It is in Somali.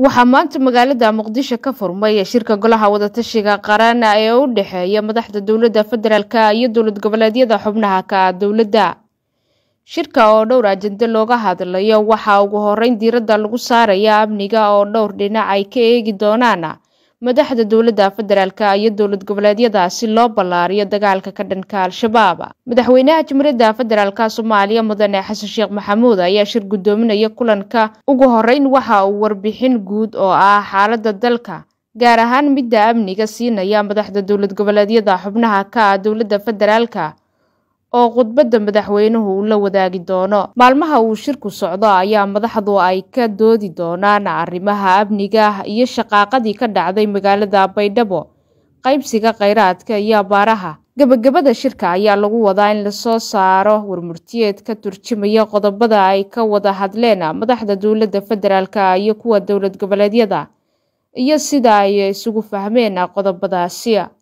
waxaa maanta magaalada muqdisho ka furmay shirka golaha wadatashiga qaran ee u dhexeeya madaxda dowladda federaalk iyo dowlad goboleedyada xubnaha ka dowladda shirka oo dhowr ajende looga hadlayo waxaa ugu horeyn diiradda lagu saaraya amniga oo dhowr dhinac ay ka eegi doonaan madaxda dowladda federaalk iyo dowlad goboleedyadaasi loo ballaariyo dagaalka ka dhanka al-shabaab madaxweynaha jamhuuriyadda federaalk soomaaliya mudane xasan sheekh maxamuud ayaa shir guddoominaya kulanka ugu horeyn waxa uu warbixin guud oo ah xaaladda dalka gaar ahaan midda amniga siinaya madaxda dowlad goboleedyada xubnaha ka ah dowladda federaalka oo khudbadda madaxweynuhu uu la wadaagi doono maalmaha uu shirku socdo ayaa madaxdu ay ka doodi doonaan arrimaha amniga iyo shaqaaqadii ka dhacday magaalada baydhabo qaybsiga kheyraadka iyo abaaraha gebagabada shirka ayaa lagu wadaa in lasoo saaro warmurtiyeed ka turjimaya qodobada ay ka wada hadleen madaxda dowladda federaalka iyo kuwa dowlad goboleedyada iyo sida ay isugu fahmeen qodobadaasi